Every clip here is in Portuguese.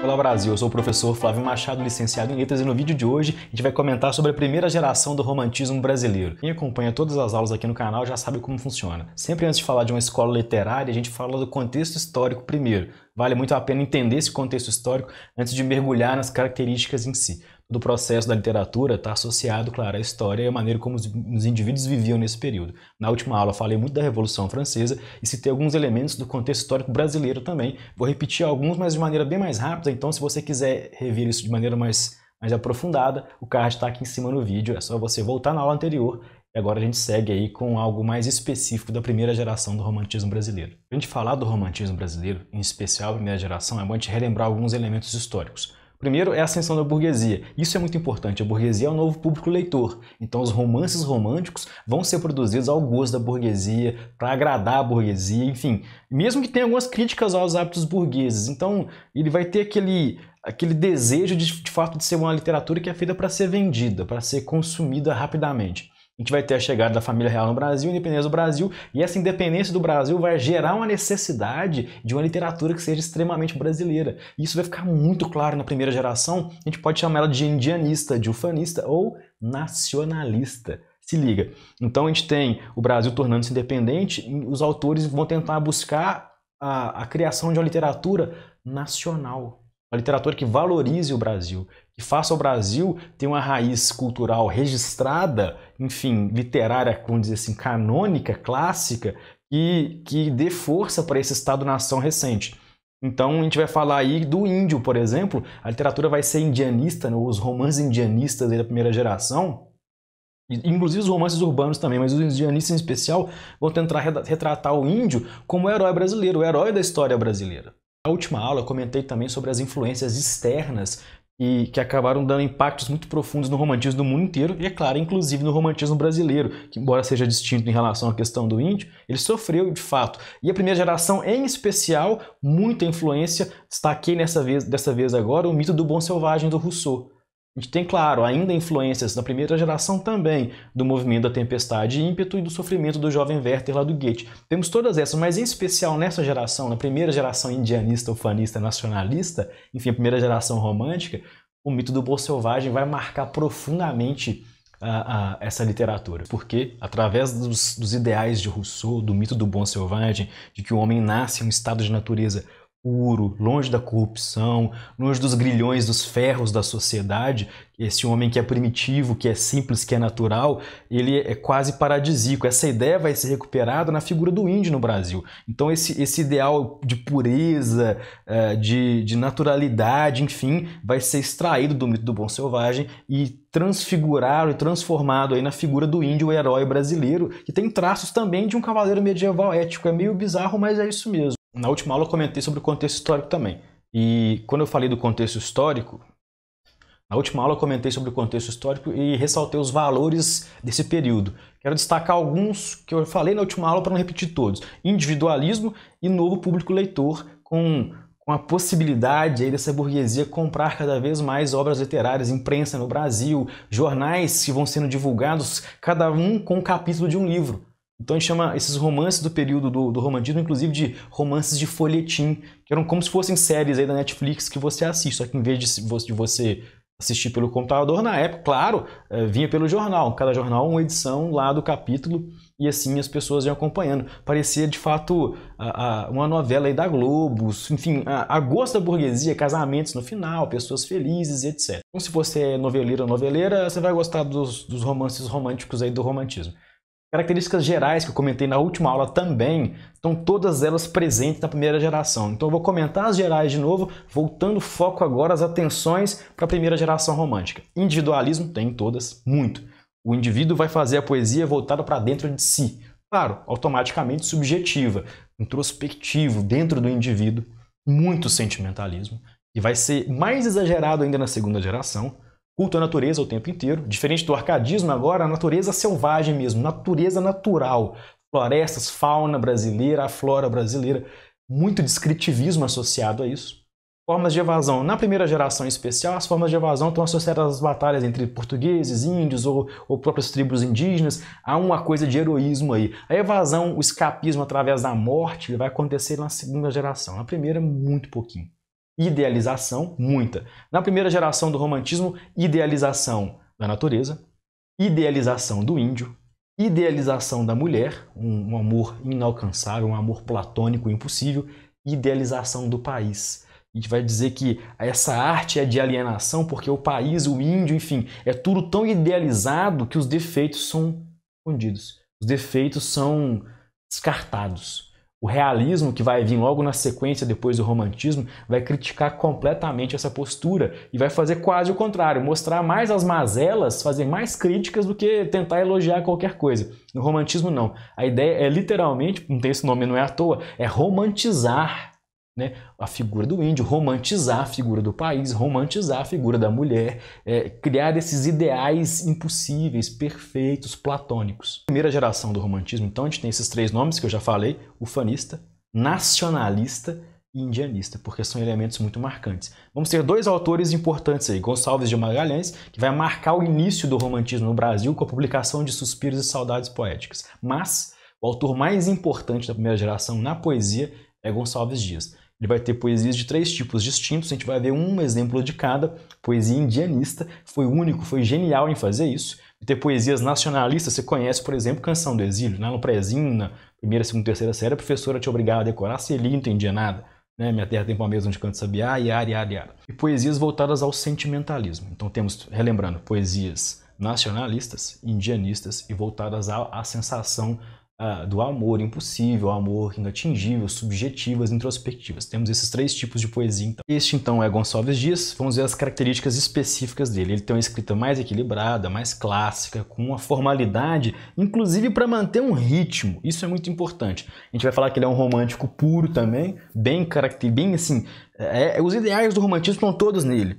Olá Brasil, eu sou o professor Flávio Machado, licenciado em Letras, e no vídeo de hoje a gente vai comentar sobre a primeira geração do romantismo brasileiro. Quem acompanha todas as aulas aqui no canal já sabe como funciona. Sempre antes de falar de uma escola literária, a gente fala do contexto histórico primeiro. Vale muito a pena entender esse contexto histórico antes de mergulhar nas características em si do processo da literatura está associado, claro, à história e à maneira como os, indivíduos viviam nesse período. Na última aula falei muito da Revolução Francesa e citei alguns elementos do contexto histórico brasileiro também. Vou repetir alguns, mas de maneira bem mais rápida, então se você quiser rever isso de maneira mais, mais aprofundada, o card está aqui em cima no vídeo, é só você voltar na aula anterior e agora a gente segue aí com algo mais específico da primeira geração do romantismo brasileiro. Para a gente falar do romantismo brasileiro, em especial a primeira geração, é bom a gente relembrar alguns elementos históricos. Primeiro é a ascensão da burguesia. Isso é muito importante. A burguesia é o novo público leitor. Então os romances românticos vão ser produzidos ao gosto da burguesia, para agradar a burguesia, enfim. Mesmo que tenha algumas críticas aos hábitos burgueses. Então ele vai ter aquele aquele desejo de, de fato de ser uma literatura que é feita para ser vendida, para ser consumida rapidamente a gente vai ter a chegada da família real no Brasil, a independência do Brasil, e essa independência do Brasil vai gerar uma necessidade de uma literatura que seja extremamente brasileira. E isso vai ficar muito claro na primeira geração, a gente pode chamar ela de indianista, de ufanista ou nacionalista. Se liga. Então a gente tem o Brasil tornando-se independente, os autores vão tentar buscar a, a criação de uma literatura nacional, uma literatura que valorize o Brasil, que faça o Brasil ter uma raiz cultural registrada, enfim, literária, como dizer assim, canônica, clássica, e que dê força para esse Estado-nação recente. Então a gente vai falar aí do índio, por exemplo. A literatura vai ser indianista, né? os romances indianistas da primeira geração, inclusive os romances urbanos também, mas os indianistas em especial vão tentar retratar o índio como o herói brasileiro, o herói da história brasileira. Na última aula, eu comentei também sobre as influências externas e que acabaram dando impactos muito profundos no romantismo do mundo inteiro e, é claro, inclusive no romantismo brasileiro, que embora seja distinto em relação à questão do índio, ele sofreu de fato. E a primeira geração, em especial, muita influência, destaquei nessa vez, dessa vez agora o mito do bom selvagem do Rousseau. A gente tem, claro, ainda influências da primeira geração também do movimento da tempestade e ímpeto e do sofrimento do jovem Werther lá do Goethe. Temos todas essas, mas em especial nessa geração, na primeira geração indianista, ufanista, nacionalista, enfim, a primeira geração romântica, o mito do bom selvagem vai marcar profundamente a, a, essa literatura, porque através dos, dos ideais de Rousseau, do mito do bom selvagem, de que o homem nasce em um estado de natureza puro, longe da corrupção, longe dos grilhões, dos ferros da sociedade. Esse homem que é primitivo, que é simples, que é natural, ele é quase paradisíaco. Essa ideia vai ser recuperada na figura do índio no Brasil. Então, esse, esse ideal de pureza, eh, de, de naturalidade, enfim, vai ser extraído do mito do bom selvagem e transfigurado e transformado aí na figura do índio o herói brasileiro, que tem traços também de um cavaleiro medieval ético. É meio bizarro, mas é isso mesmo na última aula eu comentei sobre o contexto histórico também. E quando eu falei do contexto histórico, na última aula eu comentei sobre o contexto histórico e ressaltei os valores desse período. Quero destacar alguns que eu falei na última aula para não repetir todos. Individualismo e novo público leitor com com a possibilidade aí dessa burguesia comprar cada vez mais obras literárias, imprensa no Brasil, jornais que vão sendo divulgados, cada um com um capítulo de um livro. Então a gente chama esses romances do período do, do romantismo, inclusive, de romances de folhetim, que eram como se fossem séries aí da Netflix que você assiste, só que em vez de, de você assistir pelo computador, na época, claro, eh, vinha pelo jornal, cada jornal uma edição lá do capítulo, e assim as pessoas iam acompanhando. Parecia, de fato, uma novela aí da Globo, enfim, a gosto da burguesia, casamentos no final, pessoas felizes, etc. Então, se você é noveleiro ou noveleira, você vai gostar dos, dos romances românticos aí do romantismo. Características gerais que eu comentei na última aula também, estão todas elas presentes na primeira geração. Então eu vou comentar as gerais de novo, voltando o foco agora as atenções para a primeira geração romântica. Individualismo tem todas, muito. O indivíduo vai fazer a poesia voltada para dentro de si. Claro, automaticamente subjetiva, introspectivo, dentro do indivíduo, muito sentimentalismo. E vai ser mais exagerado ainda na segunda geração, culto à natureza o tempo inteiro. Diferente do arcadismo agora, a natureza selvagem mesmo, natureza natural. Florestas, fauna brasileira, a flora brasileira. Muito descritivismo associado a isso. Formas de evasão. Na primeira geração em especial, as formas de evasão estão associadas às batalhas entre portugueses, índios ou, ou próprias tribos indígenas. Há uma coisa de heroísmo aí. A evasão, o escapismo através da morte vai acontecer na segunda geração. Na primeira, muito pouquinho idealização, muita. Na primeira geração do romantismo, idealização da natureza, idealização do índio, idealização da mulher, um, um amor inalcançável, um amor platônico impossível, idealização do país. A gente vai dizer que essa arte é de alienação porque o país, o índio, enfim, é tudo tão idealizado que os defeitos são escondidos. Os defeitos são descartados. O realismo, que vai vir logo na sequência depois do romantismo, vai criticar completamente essa postura e vai fazer quase o contrário, mostrar mais as mazelas, fazer mais críticas do que tentar elogiar qualquer coisa. No romantismo, não. A ideia é literalmente, não tem esse nome, não é à toa, é romantizar né? a figura do índio, romantizar a figura do país, romantizar a figura da mulher, é, criar esses ideais impossíveis, perfeitos, platônicos. Primeira geração do romantismo, então, a gente tem esses três nomes que eu já falei: ufanista, nacionalista e indianista, porque são elementos muito marcantes. Vamos ter dois autores importantes aí: Gonçalves de Magalhães, que vai marcar o início do romantismo no Brasil com a publicação de Suspiros e Saudades Poéticas. Mas o autor mais importante da primeira geração na poesia é Gonçalves Dias. Ele vai ter poesias de três tipos distintos, a gente vai ver um exemplo de cada. Poesia indianista, foi único, foi genial em fazer isso. E ter poesias nacionalistas, você conhece, por exemplo, Canção do Exílio, né? no na primeira, segunda, terceira série, a professora te obrigava a decorar, se ele não entendia nada. Né? Minha terra tem mesa onde canta sabiá, iara, iara, iara. E poesias voltadas ao sentimentalismo. Então temos, relembrando, poesias nacionalistas, indianistas e voltadas à, à sensação ah, do amor impossível, amor inatingível, subjetivas, introspectivas. Temos esses três tipos de poesia, então. Este, então, é Gonçalves Dias. Vamos ver as características específicas dele. Ele tem uma escrita mais equilibrada, mais clássica, com uma formalidade, inclusive para manter um ritmo. Isso é muito importante. A gente vai falar que ele é um romântico puro também, bem, caracter... bem assim... É, é os ideais do romantismo estão todos nele.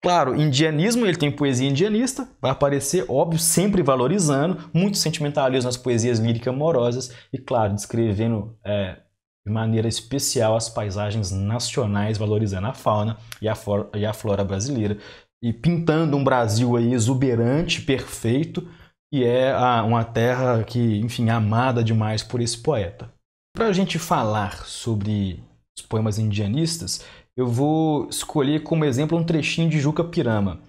Claro, indianismo, ele tem poesia indianista, vai aparecer, óbvio, sempre valorizando, muito sentimentalismo nas poesias líricas amorosas e, claro, descrevendo é, de maneira especial as paisagens nacionais, valorizando a fauna e a, flora, e a flora brasileira e pintando um Brasil aí exuberante, perfeito, e é a, uma terra que, enfim, é amada demais por esse poeta. Para a gente falar sobre os poemas indianistas, eu vou escolher como exemplo um trechinho de Juca Pirama.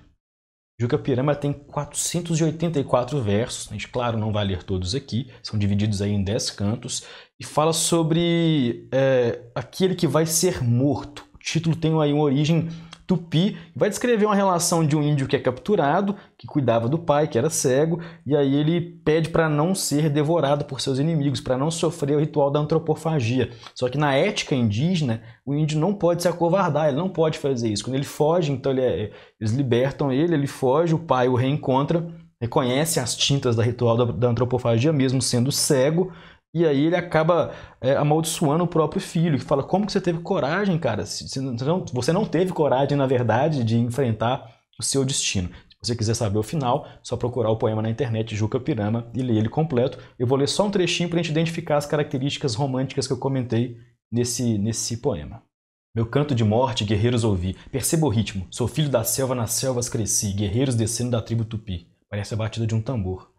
Juca Pirama tem 484 versos, a gente, claro, não vai ler todos aqui, são divididos aí em 10 cantos, e fala sobre é, aquele que vai ser morto. O título tem aí uma origem Tupi, vai descrever uma relação de um índio que é capturado, que cuidava do pai, que era cego, e aí ele pede para não ser devorado por seus inimigos, para não sofrer o ritual da antropofagia. Só que na ética indígena, o índio não pode se acovardar, ele não pode fazer isso. Quando ele foge, então ele é, eles libertam ele, ele foge, o pai o reencontra, reconhece as tintas da ritual da, da antropofagia, mesmo sendo cego, e aí ele acaba é, amaldiçoando o próprio filho, que fala, como que você teve coragem, cara? Você não, você não teve coragem, na verdade, de enfrentar o seu destino. Se você quiser saber o final, é só procurar o poema na internet Juca Pirama e ler ele completo. Eu vou ler só um trechinho para a gente identificar as características românticas que eu comentei nesse, nesse poema. Meu canto de morte, guerreiros ouvi. Perceba o ritmo. Sou filho da selva, nas selvas cresci. Guerreiros descendo da tribo tupi. Parece a batida de um tambor.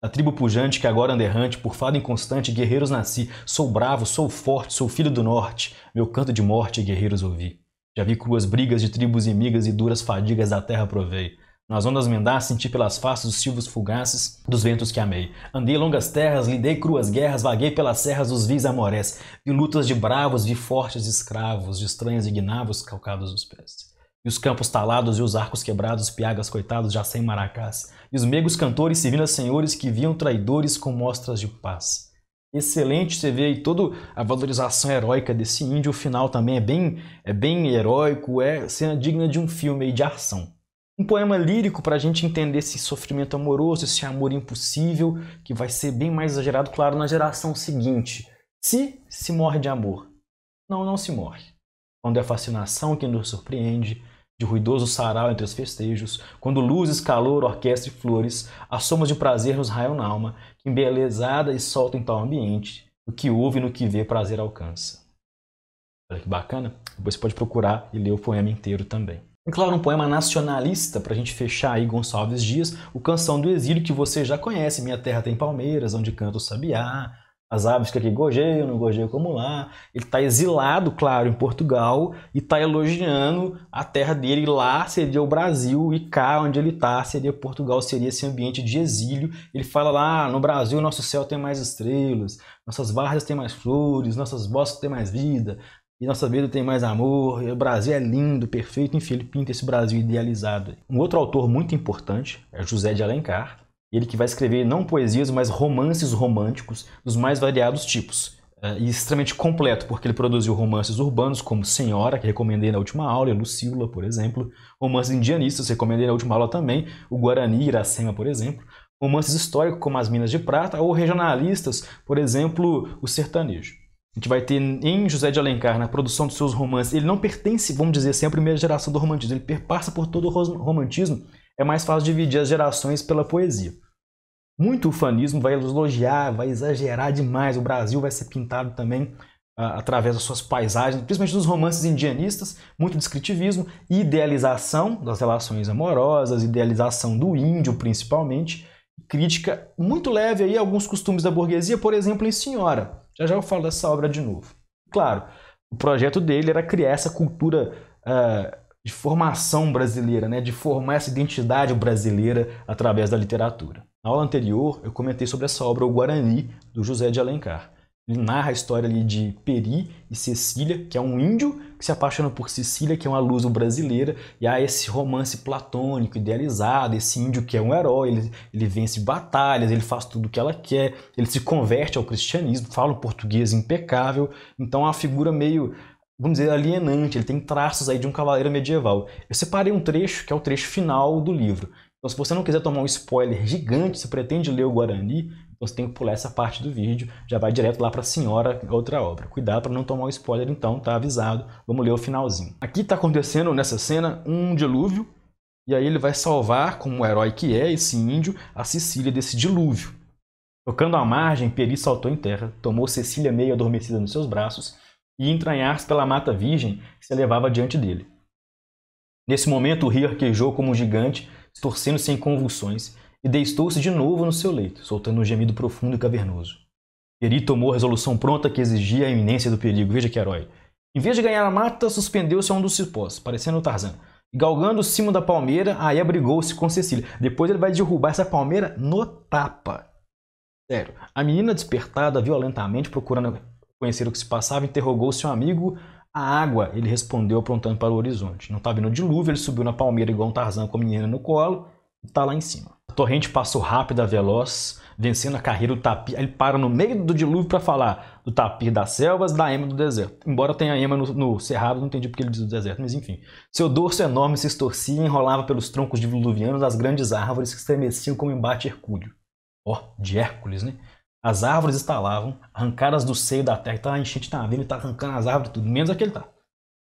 A tribo pujante que agora anderrante, por fado inconstante, guerreiros nasci. Sou bravo, sou forte, sou filho do norte. Meu canto de morte, guerreiros ouvi. Já vi cruas brigas de tribos inimigas e duras fadigas da terra provei. Nas ondas mendaz senti pelas faces os silvos fugaces dos ventos que amei. Andei longas terras, lidei cruas guerras, vaguei pelas serras dos vis amorés. Vi lutas de bravos, vi fortes escravos, de estranhos ignavos calcados os pés. E os campos talados e os arcos quebrados, piagas coitados já sem maracás. E os megos cantores servindo a senhores que viam traidores com mostras de paz. Excelente, você vê aí toda a valorização heróica desse índio. O final também é bem, é bem heróico, é cena digna de um filme de ação. Um poema lírico para a gente entender esse sofrimento amoroso, esse amor impossível, que vai ser bem mais exagerado, claro, na geração seguinte. Se se morre de amor. Não, não se morre quando é a fascinação que nos surpreende, de ruidoso sarau entre os festejos, quando luzes, calor, orquestra e flores, assomas de prazer nos raiam na alma, que embelezada e solta em tal ambiente, o que ouve e no que vê prazer alcança. Olha que bacana. Depois você pode procurar e ler o poema inteiro também. E claro, um poema nacionalista, para a gente fechar aí Gonçalves Dias, o Canção do Exílio, que você já conhece, Minha Terra Tem Palmeiras, Onde Canta o Sabiá, as aves que aqui é gorjeiam, não gorjeiam como lá. Ele está exilado, claro, em Portugal e está elogiando a terra dele. Lá seria o Brasil e cá onde ele está seria Portugal, seria esse ambiente de exílio. Ele fala lá, ah, no Brasil nosso céu tem mais estrelas, nossas barras têm mais flores, nossas bosques têm mais vida, e nossa vida tem mais amor, e o Brasil é lindo, perfeito, enfim, ele pinta esse Brasil idealizado. Um outro autor muito importante é José de Alencar, ele que vai escrever não poesias, mas romances românticos dos mais variados tipos. É, e extremamente completo, porque ele produziu romances urbanos como Senhora, que recomendei na última aula, e Lucila, por exemplo. Romances indianistas, recomendei na última aula também, o Guarani, Iracema, por exemplo. Romances históricos, como As Minas de Prata, ou regionalistas, por exemplo, O Sertanejo. A gente vai ter em José de Alencar, na produção dos seus romances, ele não pertence, vamos dizer assim, à primeira geração do romantismo, ele perpassa por todo o romantismo é mais fácil dividir as gerações pela poesia. Muito ufanismo vai elogiar, vai exagerar demais. O Brasil vai ser pintado também ah, através das suas paisagens, principalmente dos romances indianistas, muito descritivismo, idealização das relações amorosas, idealização do índio principalmente, crítica muito leve aí a alguns costumes da burguesia, por exemplo, em Senhora. Já já eu falo dessa obra de novo. Claro, o projeto dele era criar essa cultura uh, de formação brasileira, né, de formar essa identidade brasileira através da literatura. Na aula anterior, eu comentei sobre essa obra O Guarani, do José de Alencar. Ele narra a história ali de Peri e Cecília, que é um índio que se apaixona por Cecília, que é uma luso brasileira, e há esse romance platônico, idealizado, esse índio que é um herói, ele, ele vence batalhas, ele faz tudo o que ela quer, ele se converte ao cristianismo, fala um português impecável, então é uma figura meio vamos dizer, alienante, ele tem traços aí de um cavaleiro medieval. Eu separei um trecho, que é o trecho final do livro. Então, se você não quiser tomar um spoiler gigante, se pretende ler o Guarani, então você tem que pular essa parte do vídeo, já vai direto lá para a senhora, outra obra. Cuidado para não tomar um spoiler então, tá avisado. Vamos ler o finalzinho. Aqui está acontecendo, nessa cena, um dilúvio, e aí ele vai salvar, como o herói que é, esse índio, a Cecília desse dilúvio. Tocando a margem, Peri saltou em terra, tomou Cecília meio adormecida nos seus braços e entranhar-se pela mata virgem que se elevava diante dele. Nesse momento o rio arquejou como um gigante, estorcendo-se em convulsões, e deitou-se de novo no seu leito, soltando um gemido profundo e cavernoso. Eri tomou a resolução pronta que exigia a iminência do perigo. Veja que herói. Em vez de ganhar a mata, suspendeu-se a um dos cipós, parecendo o Tarzan. E galgando o cimo da palmeira, aí abrigou-se com Cecília. Depois ele vai derrubar essa palmeira no tapa. Sério. A menina despertada violentamente procurando conhecer o que se passava, interrogou seu amigo. A água, ele respondeu apontando para o horizonte. Não estava no dilúvio, ele subiu na palmeira igual um Tarzan com a menina no colo e está lá em cima. A torrente passou rápida, veloz, vencendo a carreira do tapir. Ele para no meio do dilúvio para falar do tapir das selvas, da ema do deserto. Embora tenha ema no, no cerrado, não entendi porque ele diz do deserto, mas enfim. Seu dorso enorme se estorcia e enrolava pelos troncos diluvianos as grandes árvores que estremeciam como embate hercúleo. Ó, oh, de Hércules, né? As árvores estalavam, arrancadas do seio da terra. Tá, a enchente tá vindo, tá arrancando as árvores, tudo, menos aquele tá.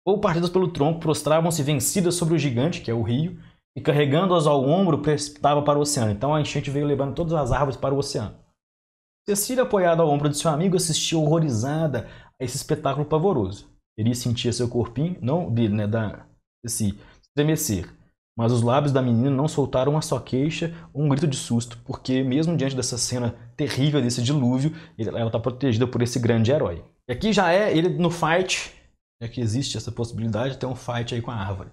Ou partidas pelo tronco, prostravam-se vencidas sobre o gigante, que é o rio, e carregando-as ao ombro, precipitava para o oceano. Então a enchente veio levando todas as árvores para o oceano. Cecília, apoiada ao ombro de seu amigo, assistiu horrorizada a esse espetáculo pavoroso. Ele sentia seu corpinho, não dele, né, da Ceci, estremecer. Mas os lábios da menina não soltaram uma só queixa ou um grito de susto, porque mesmo diante dessa cena terrível desse dilúvio, ela está protegida por esse grande herói. E aqui já é ele no fight, é que existe essa possibilidade de ter um fight aí com a árvore.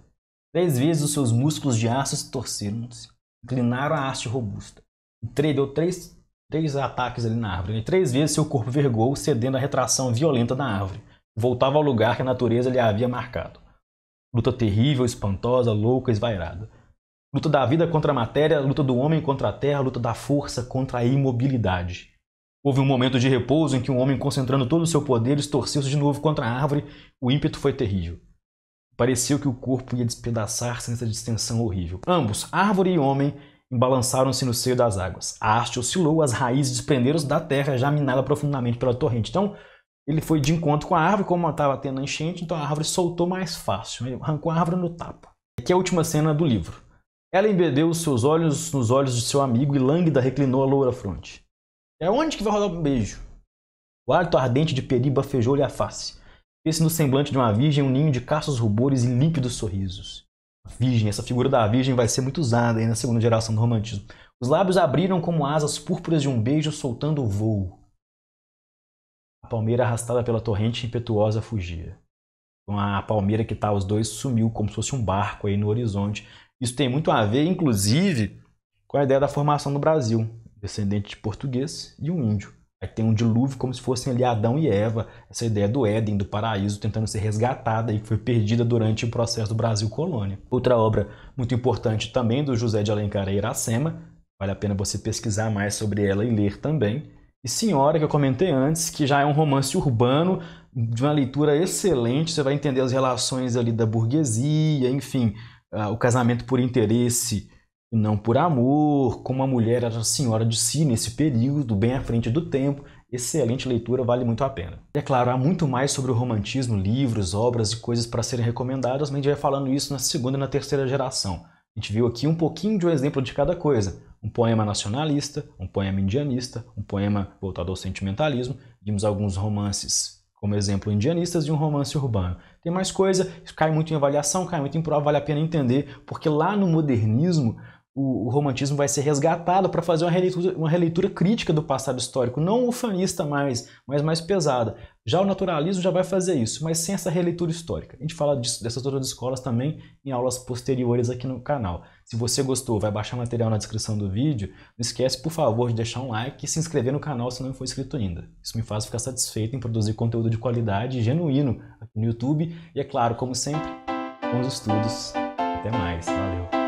Três vezes os seus músculos de aço se torceram-se, inclinaram a haste robusta. E deu três, três ataques ali na árvore. E né? três vezes seu corpo vergou, cedendo à retração violenta da árvore. Voltava ao lugar que a natureza lhe havia marcado. Luta terrível, espantosa, louca, esvairada. Luta da vida contra a matéria, luta do homem contra a terra, luta da força contra a imobilidade. Houve um momento de repouso em que um homem, concentrando todo o seu poder, estorceu-se de novo contra a árvore. O ímpeto foi terrível. Pareceu que o corpo ia despedaçar-se nessa distensão horrível. Ambos, árvore e homem, embalançaram-se no seio das águas. A haste oscilou, as raízes desprenderam-se da terra, já minada profundamente pela torrente. Então, ele foi de encontro com a árvore, como estava tendo enchente, então a árvore soltou mais fácil. Ele arrancou a árvore no tapa. Aqui é a última cena do livro. Ela embebeu seus olhos nos olhos de seu amigo e lânguida reclinou a loura fronte. É onde que vai rolar um beijo? O hálito ardente de Peri bafejou-lhe a face. Fez-se no semblante de uma virgem um ninho de castos rubores e límpidos sorrisos. A virgem, essa figura da virgem vai ser muito usada aí na segunda geração do romantismo. Os lábios abriram como asas púrpuras de um beijo soltando o vôo. A palmeira arrastada pela torrente impetuosa fugia. Então, a palmeira que está os dois sumiu como se fosse um barco aí no horizonte. Isso tem muito a ver, inclusive, com a ideia da formação do Brasil, descendente de português e um índio. Aí tem um dilúvio como se fossem ali Adão e Eva, essa ideia do Éden, do paraíso, tentando ser resgatada e que foi perdida durante o processo do Brasil colônia. Outra obra muito importante também do José de Alencar é Iracema, vale a pena você pesquisar mais sobre ela e ler também. E Senhora, que eu comentei antes, que já é um romance urbano, de uma leitura excelente, você vai entender as relações ali da burguesia, enfim, uh, o casamento por interesse e não por amor, como a mulher era senhora de si nesse período, bem à frente do tempo. Excelente leitura, vale muito a pena. E é claro, há muito mais sobre o romantismo, livros, obras e coisas para serem recomendadas, mas a gente vai falando isso na segunda e na terceira geração. A gente viu aqui um pouquinho de um exemplo de cada coisa. Um poema nacionalista, um poema indianista, um poema voltado ao sentimentalismo, vimos alguns romances como exemplo, indianistas de um romance urbano. Tem mais coisa, cai muito em avaliação, cai muito em prova, vale a pena entender, porque lá no modernismo o, o romantismo vai ser resgatado para fazer uma releitura, uma releitura crítica do passado histórico, não ufanista mais, mas mais pesada. Já o naturalismo já vai fazer isso, mas sem essa releitura histórica. A gente fala disso, dessas outras escolas também em aulas posteriores aqui no canal. Se você gostou, vai baixar material na descrição do vídeo. Não esquece, por favor, de deixar um like e se inscrever no canal se não for inscrito ainda. Isso me faz ficar satisfeito em produzir conteúdo de qualidade e genuíno aqui no YouTube. E é claro, como sempre, bons estudos. Até mais. Valeu.